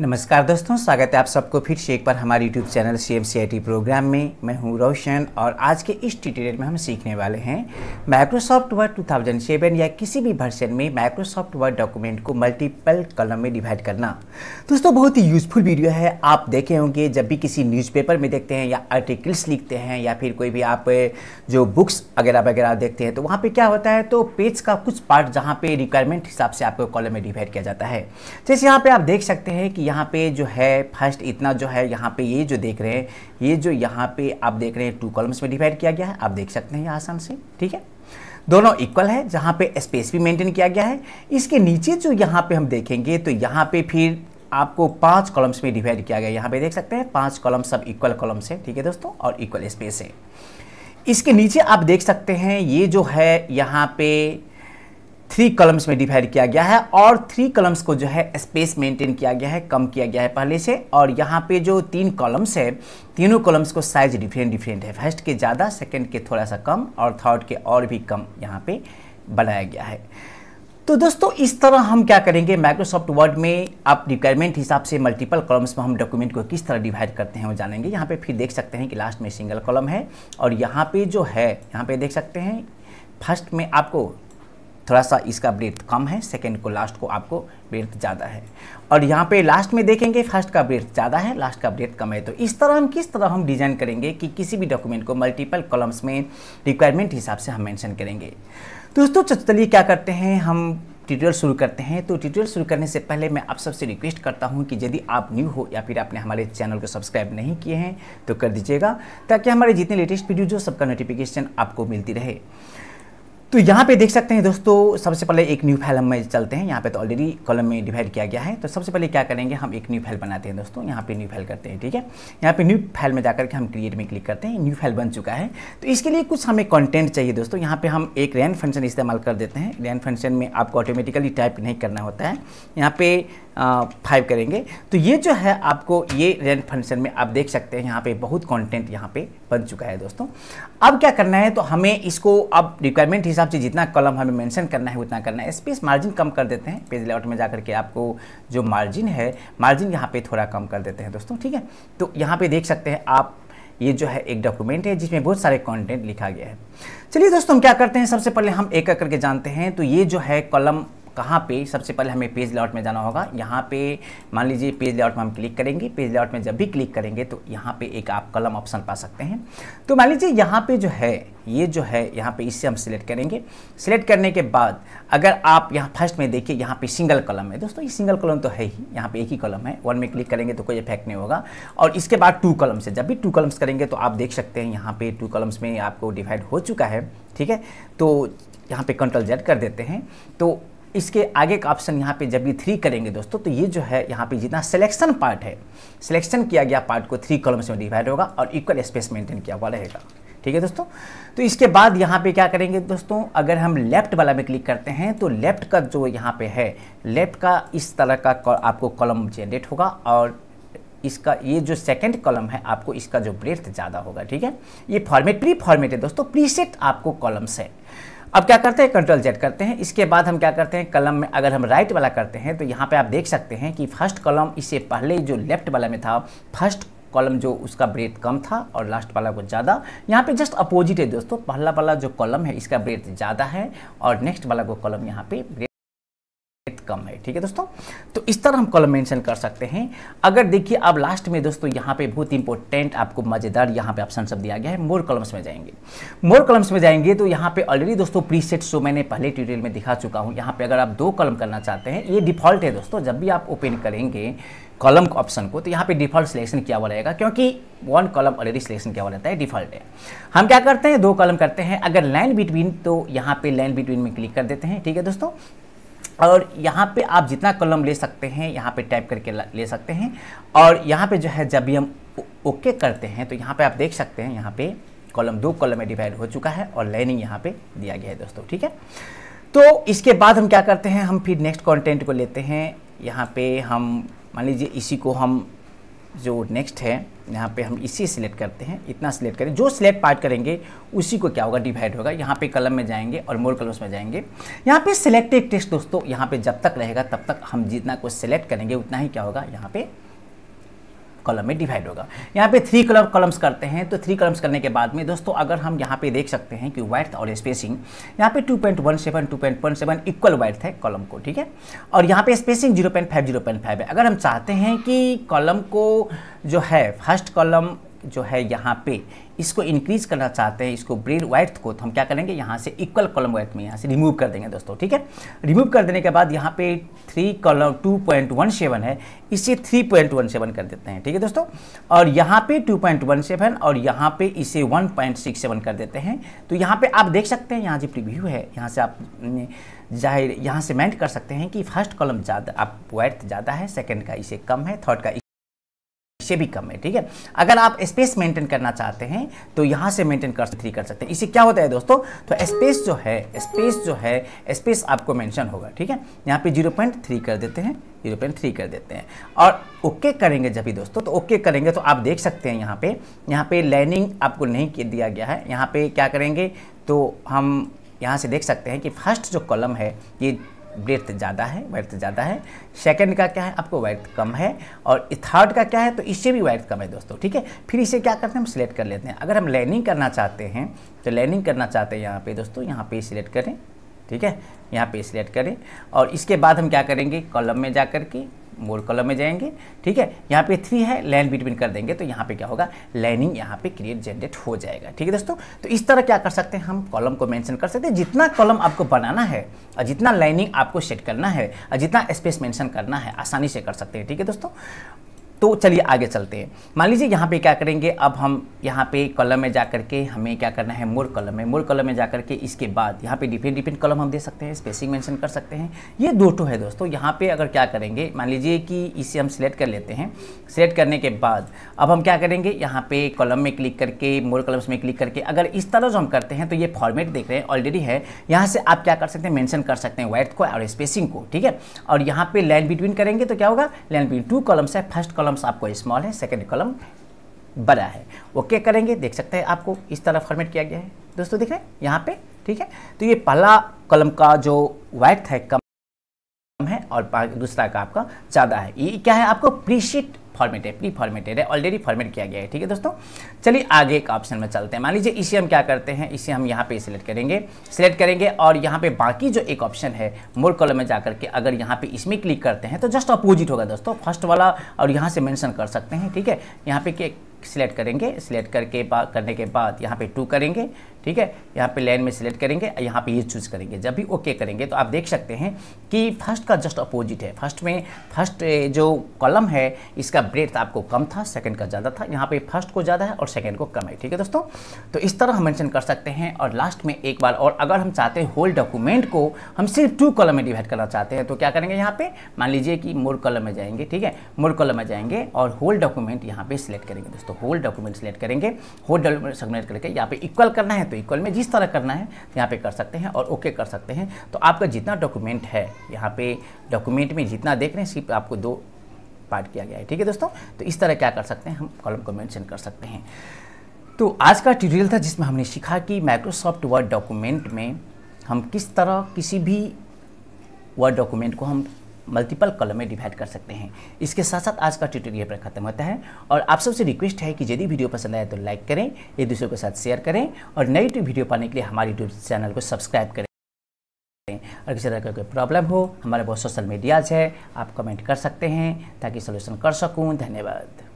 नमस्कार दोस्तों स्वागत है आप सबको फिर से एक बार हमारे YouTube channel C M program में मैं हूं रोशन और आज के इस ट्यूटोरियल में हम सीखने वाले हैं माइक्रोसॉफ्ट वर्ड 2007 या किसी भी वर्जन में माइक्रोसॉफ्ट वर्ड डॉक्यूमेंट को मल्टीपल कॉलम में डिवाइड करना दोस्तों बहुत ही यूजफुल वीडियो है आप देखे होंगे जब भी किसी न्यूज़पेपर में देखते हैं या आर्टिकल्स लिखते हैं या फिर कोई भी आप जो बुक्स वगैरह वगैरह देखते हैं तो वहाँ पर क्या होता है तो पेज का कुछ पार्ट जहाँ पर रिक्वायरमेंट हिसाब से आपको कॉलम में डिवाइड किया जाता है जैसे यहाँ पर आप देख सकते हैं कि यहाँ पे जो है फर्स्ट इतना जो है यहाँ पे ये जो देख रहे हैं ये जो यहाँ पे आप देख रहे हैं टू कॉलम्स में डिवाइड किया गया है आप देख सकते हैं आसान से ठीक है दोनों इक्वल है जहाँ पे स्पेस भी मेंटेन किया गया है इसके नीचे जो यहाँ पे हम देखेंगे तो यहाँ पे फिर आपको पांच कॉलम्स में डिवाइड किया गया यहाँ पे देख सकते हैं पांच कॉलम सब इक्वल कॉलम्स है ठीक है दोस्तों और इक्वल स्पेस है इसके नीचे आप देख सकते हैं ये जो है यहाँ पे थ्री कलम्स में डिवाइड किया गया है और थ्री कलम्स को जो है स्पेस मेंटेन किया गया है कम किया गया है पहले से और यहाँ पे जो तीन कॉलम्स है तीनों कॉलम्स को साइज डिफरेंट डिफरेंट है फर्स्ट के ज़्यादा सेकंड के थोड़ा सा कम और थर्ड के और भी कम यहाँ पे बनाया गया है तो दोस्तों इस तरह हम क्या करेंगे माइक्रोसॉफ्ट वर्ड में आप रिक्वायरमेंट हिसाब से मल्टीपल कॉलम्स में हम डॉक्यूमेंट को किस तरह डिवाइड करते हैं वो जानेंगे यहाँ पर फिर देख सकते हैं कि लास्ट में सिंगल कॉलम है और यहाँ पर जो है यहाँ पर देख सकते हैं फर्स्ट में आपको थोड़ा सा इसका ब्रेथ कम है सेकेंड को लास्ट को आपको ब्रेथ ज़्यादा है और यहाँ पे लास्ट में देखेंगे फर्स्ट का ब्रेथ ज़्यादा है लास्ट का ब्रेथ कम है तो इस तरह हम किस तरह हम डिज़ाइन करेंगे कि किसी भी डॉक्यूमेंट को मल्टीपल कॉलम्स में रिक्वायरमेंट हिसाब से हम मैंशन करेंगे दोस्तों तो चलिए क्या करते हैं हम ट्यूटोरियल शुरू करते हैं तो ट्यूटोरियल शुरू करने से पहले मैं आप सबसे रिक्वेस्ट करता हूं कि यदि आप न्यू हो या फिर आपने हमारे चैनल को सब्सक्राइब नहीं किए हैं तो कर दीजिएगा ताकि हमारे जितने लेटेस्ट वीडियो जो सबका नोटिफिकेशन आपको मिलती रहे तो यहाँ पे देख सकते हैं दोस्तों सबसे पहले एक न्यू फाइल में चलते हैं यहाँ पे तो ऑलरेडी कॉलम में डिवाइड किया गया है तो सबसे पहले क्या करेंगे हम एक न्यू फाइल बनाते हैं दोस्तों यहाँ पे न्यू फाइल करते हैं ठीक है यहाँ पे न्यू फाइल में जाकर के हम क्रिएट में क्लिक करते हैं न्यू फाइल बन चुका है तो इसके लिए कुछ हमें कॉन्टेंट चाहिए दोस्तों यहाँ पर हम एक रैन फंक्शन इस्तेमाल कर देते हैं रैन फंक्शन में आपको ऑटोमेटिकली टाइप नहीं करना होता है यहाँ पर फाइव करेंगे तो ये जो है आपको ये रेंट फंक्शन में आप देख सकते हैं यहाँ पे बहुत कंटेंट यहाँ पे बन चुका है दोस्तों अब क्या करना है तो हमें इसको अब रिक्वायरमेंट हिसाब से जितना कॉलम हमें मेंशन करना है उतना करना है स्पेस मार्जिन कम कर देते हैं पेज लेआउट में जाकर के आपको जो मार्जिन है मार्जिन यहाँ पर थोड़ा कम कर देते हैं दोस्तों ठीक है तो यहाँ पर देख सकते हैं आप ये जो है एक डॉक्यूमेंट है जिसमें बहुत सारे कॉन्टेंट लिखा गया है चलिए दोस्तों हम क्या करते हैं सबसे पहले हम एक एक करके जानते हैं तो ये जो है कॉलम कहाँ पे सबसे पहले हमें पेज लेआउट में जाना होगा यहाँ पे मान लीजिए पेज लेआउट में हम क्लिक करेंगे पेज लेआउट में जब भी क्लिक करेंगे तो यहाँ पे एक आप कलम ऑप्शन पा सकते हैं तो मान लीजिए यहाँ पे जो है ये जो है यहाँ पे इससे हम सिलेक्ट करेंगे सिलेक्ट करने के बाद अगर आप यहाँ फर्स्ट में देखिए यहाँ पे सिंगल कलम है दोस्तों ये सिंगल कलम तो है ही यहाँ पे एक ही कलम है वन में क्लिक करेंगे तो कोई इफेक्ट नहीं होगा और इसके बाद टू कलम्स है जब भी टू कलम्स करेंगे तो आप देख सकते हैं यहाँ पे टू कलम्स में आपको डिवाइड हो चुका है ठीक है तो यहाँ पे कंट्रोल जेड कर देते हैं तो इसके आगे का ऑप्शन यहाँ पे जब ये थ्री करेंगे दोस्तों तो ये जो है यहाँ पे जितना सिलेक्शन पार्ट है सिलेक्शन किया गया पार्ट को थ्री कॉलम्स में डिवाइड होगा और इक्वल स्पेस मेंटेन किया हुआ रहेगा ठीक है दोस्तों तो इसके बाद यहाँ पे क्या करेंगे दोस्तों अगर हम लेफ्ट वाला में क्लिक करते हैं तो लेफ्ट का जो यहाँ पे है लेफ्ट का इस तरह का आपको कॉलम जनरेट होगा और इसका ये जो सेकंड कॉलम है आपको इसका जो ब्रेथ ज़्यादा होगा ठीक है ये फॉर्मेट प्री फॉर्मेट है दोस्तों प्रीसेट आपको कॉलम्स है अब क्या करते हैं कंट्रोल जेड करते हैं इसके बाद हम क्या करते हैं कलम में अगर हम राइट वाला करते हैं तो यहाँ पे आप देख सकते हैं कि फर्स्ट कॉलम इससे पहले जो लेफ्ट वाला में था फर्स्ट कॉलम जो उसका ब्रेथ कम था और लास्ट वाला को ज़्यादा यहाँ पे जस्ट अपोजिट है दोस्तों पहला वाला जो कॉलम है इसका ब्रेथ ज़्यादा है और नेक्स्ट वाला को कॉलम यहाँ पे ब्रेथ कम है ठीक है दोस्तों तो इस तरह हम कॉलम मेंशन कर सकते हैं अगर देखिए अब लास्ट में दोस्तों यहाँ पे बहुत इंपॉर्टेंट आपको मज़ेदार यहाँ पे ऑप्शन सब दिया गया है मोर कॉलम्स में जाएंगे मोर कॉलम्स में जाएंगे तो यहाँ पे ऑलरेडी दोस्तों प्रीसेट शो मैंने पहले ट्यूटोरियल में दिखा चुका हूँ यहाँ पे अगर आप दो कॉलम करना चाहते हैं ये डिफ़ॉल्ट है दोस्तों जब भी आप ओपन करेंगे कॉलम ऑप्शन को तो यहाँ पे डिफॉल्ट सिलेक्शन किया हुआ रहेगा क्योंकि वन कॉलम ऑलरेडी सिलेक्शन किया हुआ रहता है डिफॉल्ट है हम क्या करते हैं दो कॉलम करते हैं अगर लाइन बिटवीन तो यहाँ पे लाइन बिटवीन में क्लिक कर देते हैं ठीक है दोस्तों और यहाँ पे आप जितना कॉलम ले सकते हैं यहाँ पे टाइप करके ले सकते हैं और यहाँ पे जो है जब भी हम ओके करते हैं तो यहाँ पे आप देख सकते हैं यहाँ पे कॉलम दो कॉलम में डिवाइड हो चुका है और लाइनिंग यहाँ पे दिया गया है दोस्तों ठीक है तो इसके बाद हम क्या करते हैं हम फिर नेक्स्ट कॉन्टेंट को लेते हैं यहाँ पे हम मान लीजिए इसी को हम जो नेक्स्ट है यहाँ पे हम इसी सिलेक्ट करते हैं इतना सिलेक्ट करें जो सिलेक्ट पार्ट करेंगे उसी को क्या होगा डिवाइड होगा यहाँ पे कलम में जाएंगे और मोर कलम्स में जाएंगे यहाँ पे सिलेक्टेड टेक्स्ट दोस्तों यहाँ पे जब तक रहेगा तब तक हम जितना को सिलेक्ट करेंगे उतना ही क्या होगा यहाँ पे कॉलम में डिवाइड होगा यहाँ पे थ्री कलर कॉलम्स करते हैं तो थ्री कलम्स करने के बाद में दोस्तों अगर हम यहाँ पे देख सकते हैं कि वाइट और स्पेसिंग यहाँ पे 2.17 2.17 इक्वल वाइट है कॉलम को ठीक है और यहाँ पे स्पेसिंग 0.5 0.5 है अगर हम चाहते हैं कि कॉलम को जो है फर्स्ट कॉलम जो है यहाँ पे इसको इंक्रीज करना चाहते हैं इसको ब्रेड वाइट को तो हम क्या करेंगे यहाँ से इक्वल कॉलम वाइट में यहाँ से रिमूव कर देंगे दोस्तों ठीक है रिमूव कर देने के बाद यहाँ पे three column two point one seven है इसे थ्री पॉइंट वन सेवन कर देते हैं ठीक है दोस्तों और यहाँ पे टू पॉइंट वन सेवन और यहाँ पे इसे वन पॉइंट सिक्स सेवन कर देते हैं तो यहाँ पे आप देख सकते हैं यहाँ जो प्रिव्यू है यहाँ से आप जाहिर यहाँ से मैंट कर सकते हैं कि फर्स्ट कॉलम ज़्यादा आप वाइट ज़्यादा है सेकेंड का इसे कम है थर्ड का से भी कम है ठीक है अगर आप स्पेस मेंटेन करना चाहते हैं तो यहाँ से मेंटेन कर थ्री कर सकते हैं इसे क्या होता है दोस्तों तो स्पेस जो है स्पेस जो है स्पेस आपको मेंशन होगा ठीक है यहाँ पे जीरो पॉइंट थ्री कर देते हैं जीरो पॉइंट थ्री कर देते हैं और ओके करेंगे जब भी दोस्तों तो ओके करेंगे तो आप देख सकते हैं यहाँ पर यहाँ पर लाइनिंग आपको नहीं दिया गया है यहाँ पर क्या करेंगे तो हम यहाँ से देख सकते हैं कि फर्स्ट जो कॉलम है ये ब्रेथ ज़्यादा है वर्थ ज़्यादा है सेकंड का क्या है आपको वर्थ कम है और थर्ड का क्या है तो इससे भी वर्थ कम है दोस्तों ठीक है फिर इसे क्या करते हैं हम सिलेक्ट कर लेते हैं अगर हम लर्निंग करना चाहते हैं तो लर्निंग करना चाहते हैं यहाँ पे दोस्तों यहाँ पे सिलेक्ट करें ठीक है यहाँ पे सिलेक्ट करें और इसके बाद हम क्या करेंगे कॉलम में जा कर के मोर कॉलम में जाएंगे ठीक है यहाँ पे थ्री है लाइन बिटवीन कर देंगे तो यहाँ पे क्या होगा लाइनिंग यहाँ पे क्रिएट जनरेट हो जाएगा ठीक है दोस्तों तो इस तरह क्या कर सकते हैं हम कॉलम को मेंशन कर सकते हैं जितना कॉलम आपको बनाना है और जितना लाइनिंग आपको सेट करना है और जितना स्पेस मेंशन करना है आसानी से कर सकते हैं ठीक है दोस्तों तो चलिए आगे चलते हैं मान लीजिए यहाँ पे क्या करेंगे अब हम यहाँ पे कॉलम में जा करके हमें क्या करना है मोर कलम में मोर कलम में जा करके इसके बाद यहाँ पे डिफरेंट डिफरेंट कलम हम दे सकते हैं स्पेसिंग मेंशन कर सकते हैं ये दो टू है दोस्तों यहाँ पे अगर क्या करेंगे मान लीजिए कि इसे हम सिलेक्ट कर लेते हैं सिलेक्ट करने के बाद अब हम क्या करेंगे यहाँ पे कॉलम में क्लिक करके मोर कलम्स में क्लिक करके अगर इस तरह जो हम करते हैं तो ये फॉर्मेट देख रहे हैं ऑलरेडी है यहाँ से आप क्या कर सकते हैं मैंशन कर सकते हैं वाइट को और स्पेसिंग को ठीक है और यहाँ पर लाइन बिटवीन करेंगे तो क्या होगा लाइन बिटवीन टू कलम्स है फर्स्ट कॉलम कॉलम्स आपको स्मॉल है सेकेंड कॉलम बड़ा है ओके करेंगे देख सकते हैं आपको इस तरह फॉर्मेट किया गया है दोस्तों देख रहे हैं यहाँ पे ठीक है तो ये पहला कॉलम का जो वाइट है कम है और दूसरा का आपका ज़्यादा है ये क्या है आपको प्रीशीट फॉर्मेट है प्री फॉर्मेटेड है ऑलरेडी फॉर्मेट किया गया है ठीक है दोस्तों चलिए आगे एक ऑप्शन में चलते हैं मान लीजिए इसे हम क्या करते हैं इसे हम यहाँ पे सिलेक्ट करेंगे सिलेक्ट करेंगे और यहाँ पे बाकी जो एक ऑप्शन है मोर कॉलम में जाकर के अगर यहाँ पे इसमें क्लिक करते हैं तो जस्ट अपोजिट होगा दोस्तों फर्स्ट वाला और यहाँ से मैंशन कर सकते हैं ठीक है यहाँ पे सिलेक्ट करेंगे सिलेक्ट करके करने के बाद यहाँ पे टू करेंगे ठीक है यहाँ पे लाइन में सिलेक्ट करेंगे यहाँ पे ये चूज़ करेंगे जब भी ओके करेंगे तो आप देख सकते हैं कि फर्स्ट का जस्ट अपोजिट है फर्स्ट में फर्स्ट जो कॉलम है इसका ब्रेथ आपको कम था सेकंड का ज़्यादा था यहाँ पे फर्स्ट को ज़्यादा है और सेकंड को कम है ठीक है दोस्तों तो इस तरह हम मैंशन कर सकते हैं और लास्ट में एक बार और अगर हम चाहते हैं होल डॉक्यूमेंट को हम सिर्फ टू कॉलम में डिवाइड करना चाहते हैं तो क्या करेंगे यहाँ पर मान लीजिए कि मोर कॉलम में जाएंगे ठीक है मोर कॉलम में जाएंगे और होल डॉक्यूमेंट यहाँ पे सिलेक्ट करेंगे दोस्तों होल डॉक्यूमेंट सिलेक्ट करेंगे होल डॉक्यूमेंट सेलेक्ट करके यहाँ पे इक्वल करना है तो तो इक्वल में जिस तरह करना है तो यहाँ पे कर सकते हैं और ओके कर सकते हैं तो आपका जितना डॉक्यूमेंट है यहाँ पे डॉक्यूमेंट में जितना देख रहे हैं सिर्फ आपको दो पार्ट किया गया है ठीक है दोस्तों तो इस तरह क्या कर सकते हैं हम कॉलम को मैंशन कर सकते हैं तो आज का ट्यूटोरियल था जिसमें हमने सीखा कि माइक्रोसॉफ्ट वर्ड डॉक्यूमेंट में हम किस तरह किसी भी वर्ड डॉक्यूमेंट को हम मल्टीपल कॉलम में डिवाइड कर सकते हैं इसके साथ साथ आज का ट्यूटोरियल यहीं पर खत्म होता है और आप सबसे रिक्वेस्ट है कि यदि वीडियो पसंद आए तो लाइक करें एक दूसरे के साथ शेयर करें और नई वीडियो तो पाने के लिए हमारे यूट्यूब चैनल को सब्सक्राइब करें और किसी तरह का कोई प्रॉब्लम हो हमारे बहुत सोशल मीडियाज है आप कमेंट कर सकते हैं ताकि सोल्यूशन कर सकूँ धन्यवाद